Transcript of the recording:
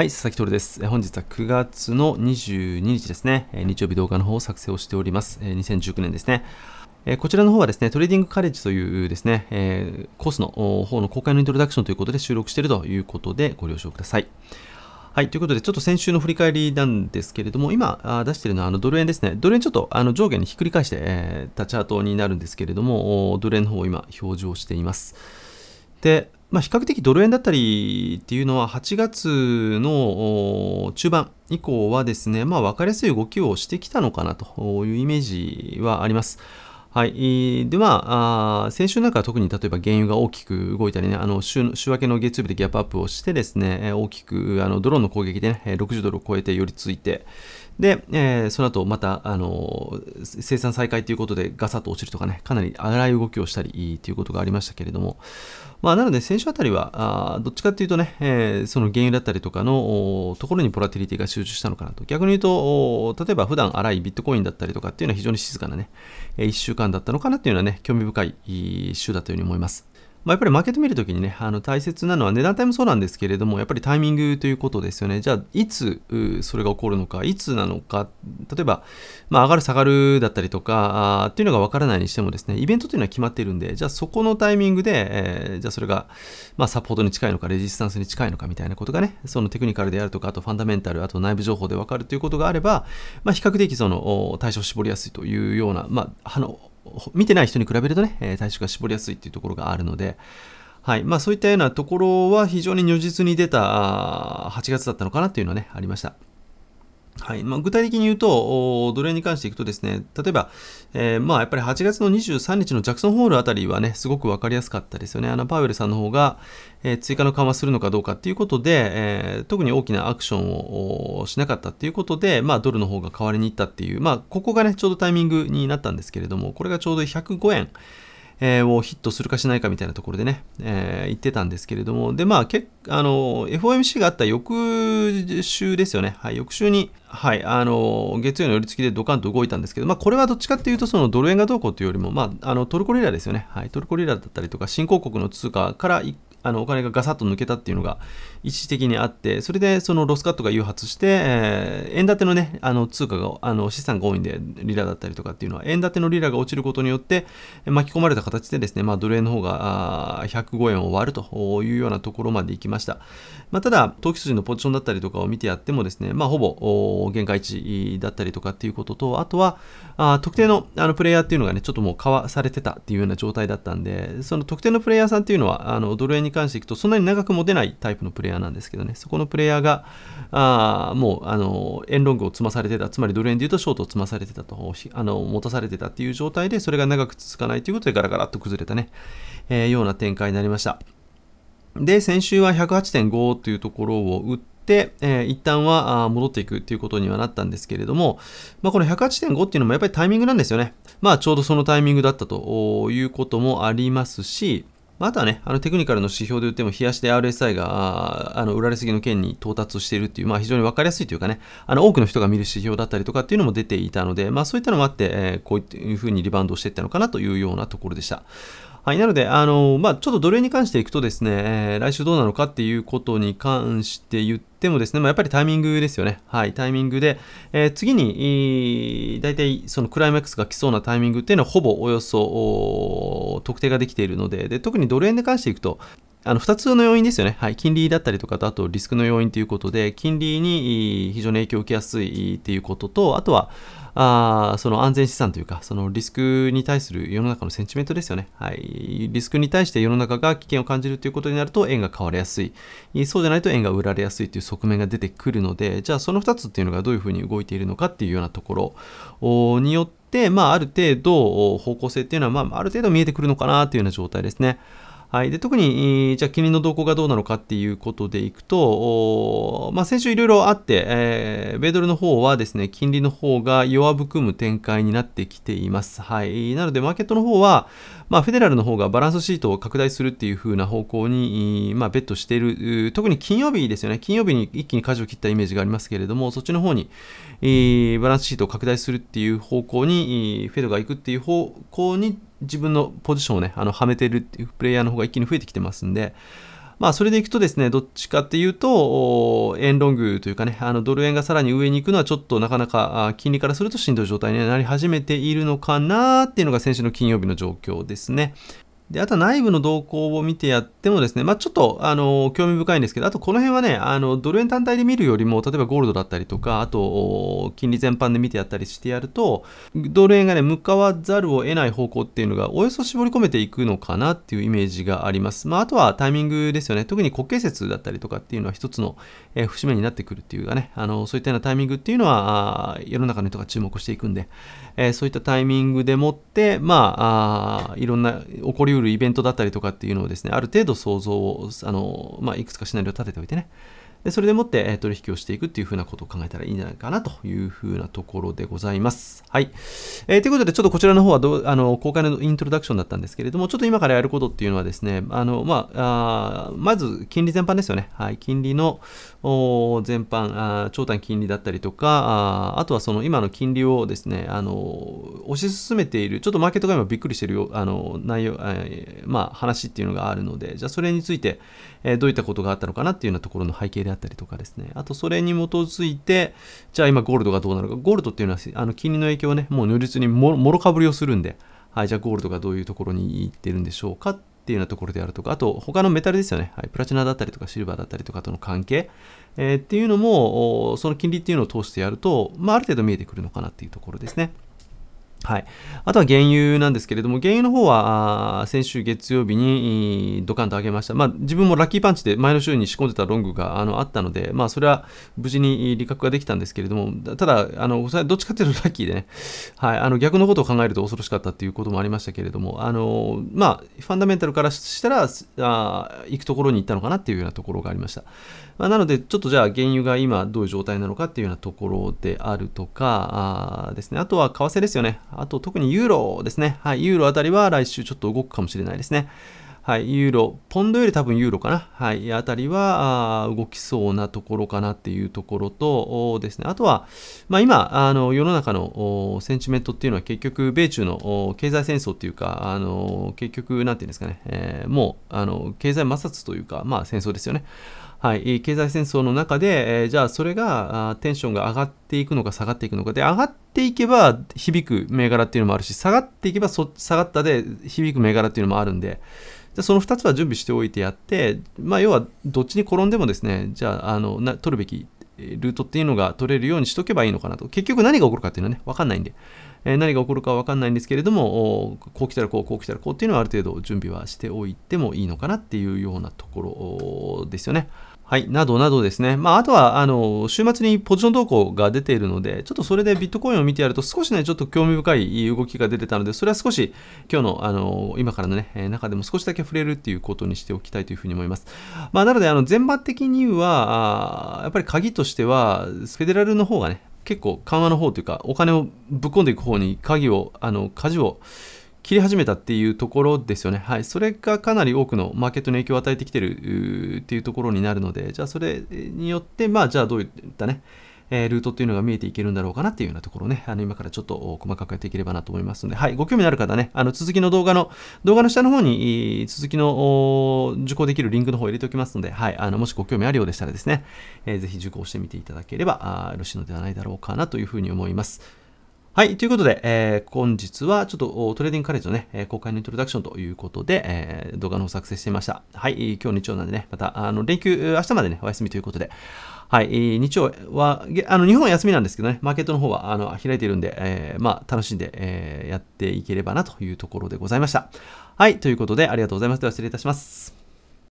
はい、佐々木徹です。本日は9月の22日ですね、日曜日動画の方を作成をしております。2019年ですね。こちらの方はですね、トレーディングカレッジというですね、コースの方の公開のイントロダクションということで収録しているということでご了承ください。はい、ということで、ちょっと先週の振り返りなんですけれども、今出しているのはあのドル円ですね。ドル円ちょっとあの上下にひっくり返して、えー、たチャートになるんですけれども、ドル円の方を今表示をしています。で、まあ、比較的ドル円だったりっていうのは8月の中盤以降はですね、まあ、分かりやすい動きをしてきたのかなというイメージはあります。はい。で、まあ、先週なんかは特に例えば原油が大きく動いたりね、あの週、週明けの月曜日でギャップアップをしてですね、大きくあのドローンの攻撃でね、60ドルを超えて寄りついて、で、えー、その後また、あのー、生産再開ということでガサッと落ちるとかね、かなり荒い動きをしたりということがありましたけれども、まあ、なので先週あたりは、あどっちかっていうとね、えー、その原油だったりとかのところにボラティリティが集中したのかなと。逆に言うと、例えば普段荒いビットコインだったりとかっていうのは非常に静かなね、1週間だったのかなっていうのはね、興味深い週だったように思います。まあ、やっぱりマーケット見るときにね、あの大切なのは値段帯もそうなんですけれども、やっぱりタイミングということですよね。じゃあ、いつそれが起こるのか、いつなのか、例えば、まあ、上がる下がるだったりとか、あっていうのがわからないにしてもですね、イベントというのは決まっているんで、じゃあそこのタイミングで、えー、じゃあそれが、まあ、サポートに近いのか、レジスタンスに近いのかみたいなことがね、そのテクニカルであるとか、あとファンダメンタル、あと内部情報でわかるということがあれば、まあ、比較的その対象を絞りやすいというような、まあ、あの、見てない人に比べるとね、え体重が絞りやすいっていうところがあるので、はいまあ、そういったようなところは非常に如実に出た8月だったのかなっていうのはね、ありました。はいまあ、具体的に言うと、奴隷に関していくとですね、例えば、えー、まあ、やっぱり8月の23日のジャクソンホールあたりはね、すごく分かりやすかったですよね。あのパウエルさんの方が、えー、追加の緩和するのかどうかっていうことで、えー、特に大きなアクションをしなかったっていうことで、まあ、ドルの方が代わりに行ったっていう、まあ、ここがね、ちょうどタイミングになったんですけれども、これがちょうど105円。えー、をヒットするかしないかみたいなところでね、えー、言ってたんですけれども、で、まあ、けあの、FOMC があった翌週ですよね。はい、翌週に、はい、あの、月曜の寄り付きでドカンと動いたんですけど、まあ、これはどっちかっていうと、そのドル円がどうこうというよりも、まあ、あの、トルコリラですよね。はい、トルコリラだったりとか、新興国の通貨からあのお金がガサッと抜けたっていうのが一時的にあって、それでそのロスカットが誘発して、えー、円建てのね、あの通貨が、あの資産が多いんで、リラだったりとかっていうのは、円建てのリラが落ちることによって、巻き込まれた形でですね、まあ、ドル円の方が105円を割るというようなところまで行きました。まあ、ただ、投機筋のポジションだったりとかを見てやってもですね、まあ、ほぼ限界値だったりとかっていうことと、あとは、あ特定のあのプレイヤーっていうのがね、ちょっともう買わされてたっていうような状態だったんで、その特定のプレイヤーさんっていうのは、あのドル円にに関していくと、そんなに長く持てないタイプのプレイヤーなんですけどね、そこのプレイヤーが、あもう、あの、円ロングを積まされてた、つまりドル円で言うとショートを積まされてたと、あの、持たされてたっていう状態で、それが長く続かないということで、ガラガラっと崩れたね、えー、ような展開になりました。で、先週は108.5というところを打って、っえー、一旦は戻っていくということにはなったんですけれども、まあ、この108.5っていうのもやっぱりタイミングなんですよね。まあ、ちょうどそのタイミングだったということもありますし、まあ、とはね、あのテクニカルの指標で言っても、冷やしで RSI があの売られすぎの件に到達しているっていう、まあ、非常に分かりやすいというかね、あの多くの人が見る指標だったりとかっていうのも出ていたので、まあ、そういったのもあって、えー、こういうふうにリバウンドしていったのかなというようなところでした。はい、なので、あのまあ、ちょっとドル円に関していくとですね、えー、来週どうなのかっていうことに関して言ってもですね、まあ、やっぱりタイミングですよね。はい、タイミングで、えー、次に、大体そのクライマックスが来そうなタイミングっていうのはほぼおよそ特定ができているので、で特にドル円に関していくと、あの2つの要因ですよね、はい、金利だったりとかと、あとリスクの要因ということで、金利に非常に影響を受けやすいということと、あとはあその安全資産というか、そのリスクに対する世の中のセンチメントですよね、はい、リスクに対して世の中が危険を感じるということになると、円が買われやすい、そうじゃないと円が売られやすいという側面が出てくるので、じゃあその2つっていうのがどういうふうに動いているのかっていうようなところによって、まあ、ある程度方向性っていうのは、まあ、ある程度見えてくるのかなというような状態ですね。はい、で特に、じゃあ、金利の動向がどうなのかっていうことでいくと、まあ、先週いろいろあって、えー、米ドルの方はですね、金利の方が弱含む展開になってきています。はい、なので、マーケットの方は、まあ、フェデラルの方がバランスシートを拡大するっていう風な方向に、まあ、ベットしている、特に金曜日ですよね、金曜日に一気に舵を切ったイメージがありますけれども、そっちの方に、えー、バランスシートを拡大するっていう方向に、フェドが行くっていう方向に、自分のポジションをね、あの、はめてるっていうプレイヤーの方が一気に増えてきてますんで、まあ、それでいくとですね、どっちかっていうと、円ロングというかね、あのドル円がさらに上に行くのはちょっとなかなか金利からするとしんどい状態になり始めているのかなっていうのが先週の金曜日の状況ですね。で、あとは内部の動向を見てやってもですね、まあ、ちょっと、あの、興味深いんですけど、あとこの辺はね、あの、ドル円単体で見るよりも、例えばゴールドだったりとか、あと、金利全般で見てやったりしてやると、ドル円がね、向かわざるを得ない方向っていうのが、およそ絞り込めていくのかなっていうイメージがあります。まあ、あとはタイミングですよね。特に国慶節だったりとかっていうのは一つの、え節目になってくるっていうかね、あの、そういったようなタイミングっていうのは、世の中の人が注目していくんで、えー、そういったタイミングでもって、まあ、あいろんな起こりうるルーイベントだったりとかっていうのをですね、ある程度想像を、あの、まあ、いくつかシナリオを立てておいてね、でそれでもって取引をしていくっていうふうなことを考えたらいいんじゃないかなというふうなところでございます。はい。えー、ということで、ちょっとこちらの方はどあの公開のイントロダクションだったんですけれども、ちょっと今からやることっていうのはですね、あのまあ、あまず金利全般ですよね。はい。金利の全般あ、長短金利だったりとかあ、あとはその今の金利をですね、あの推し進めている、ちょっとマーケットが今びっくりしてるよあの内容、えー、まあ、話っていうのがあるので、じゃあそれについて、えー、どういったことがあったのかなっていうようなところの背景でであったりとかですね。あと、それに基づいて、じゃあ今ゴールドがどうなるか。ゴールドっていうのは、あの、金利の影響をね、もう如実にもろかぶりをするんで、はい、じゃあゴールドがどういうところに行ってるんでしょうかっていうようなところであるとか、あと他のメタルですよね、はい、プラチナだったりとかシルバーだったりとかとの関係、えー、っていうのも、その金利っていうのを通してやると、まあ、ある程度見えてくるのかなっていうところですね。はい、あとは原油なんですけれども、原油の方は先週月曜日にドカンと上げました、まあ、自分もラッキーパンチで前の週に仕込んでたロングがあのあったので、まあ、それは無事に利確ができたんですけれども、ただ、あのどっちかというとラッキーでね、はい、あの逆のことを考えると恐ろしかったということもありましたけれども、あのまあ、ファンダメンタルからしたらあ、行くところに行ったのかなっていうようなところがありました。まあ、なので、ちょっとじゃあ、原油が今どういう状態なのかっていうようなところであるとかあですね、あとは為替ですよね。あと特にユーロですね。はい、ユーロあたりは来週ちょっと動くかもしれないですね。はい、ユーロ、ポンドより多分ユーロかな。はい、あたりは動きそうなところかなっていうところとですね。あとは、まあ、今、あの世の中のセンチメントっていうのは結局、米中の経済戦争っていうか、あの結局、なんていうんですかね、えー、もうあの経済摩擦というか、まあ、戦争ですよね。はい、経済戦争の中で、えー、じゃあそれがテンションが上がっていくのか下がっていくのかで上がっていけば響く銘柄っていうのもあるし下がっていけばそ下がったで響く銘柄っていうのもあるんででその2つは準備しておいてやって、まあ、要はどっちに転んでもですねじゃああのな取るべきルートっていうのが取れるようにしとけばいいのかなと結局何が起こるかっていうのはね分かんないんで、え何が起こるか分かんないんですけれどもこう来たらこうこう来たらこうっていうのはある程度準備はしておいてもいいのかなっていうようなところですよね。はい、などなどですね。まあ、あとは、あの、週末にポジション動向が出ているので、ちょっとそれでビットコインを見てやると、少しね、ちょっと興味深い動きが出てたので、それは少し、今日の、あの、今からのね、中でも少しだけ触れるっていうことにしておきたいというふうに思います。まあ、なので、あの、全般的には、やっぱり鍵としては、フェデラルの方がね、結構緩和の方というか、お金をぶっ込んでいく方に鍵を、あの、舵を、切り始めたっていうところですよね。はい。それがかなり多くのマーケットに影響を与えてきてるっていうところになるので、じゃあそれによって、まあ、じゃあどういったね、えルートっていうのが見えていけるんだろうかなっていうようなところね、あの、今からちょっと細かくやっていければなと思いますので、はい、ご興味のある方ね、あの、続きの動画の、動画の下の方に、続きの受講できるリンクの方を入れておきますので、はい、あの、もしご興味あるようでしたらですね、えー、ぜひ受講してみていただければ、あよろしいのではないだろうかなというふうに思います。はい。ということで、えー、本日はちょっとトレーディングカレッジのね、え公開のイントロダクションということで、えー、動画の方作成してみました。はい。今日日曜なんでね、また、あの、連休、明日までね、お休みということで、はい。日曜は、あの、日本は休みなんですけどね、マーケットの方は、あの、開いているんで、えー、まあ、楽しんで、えー、やっていければなというところでございました。はい。ということで、ありがとうございます。では、失礼いたします。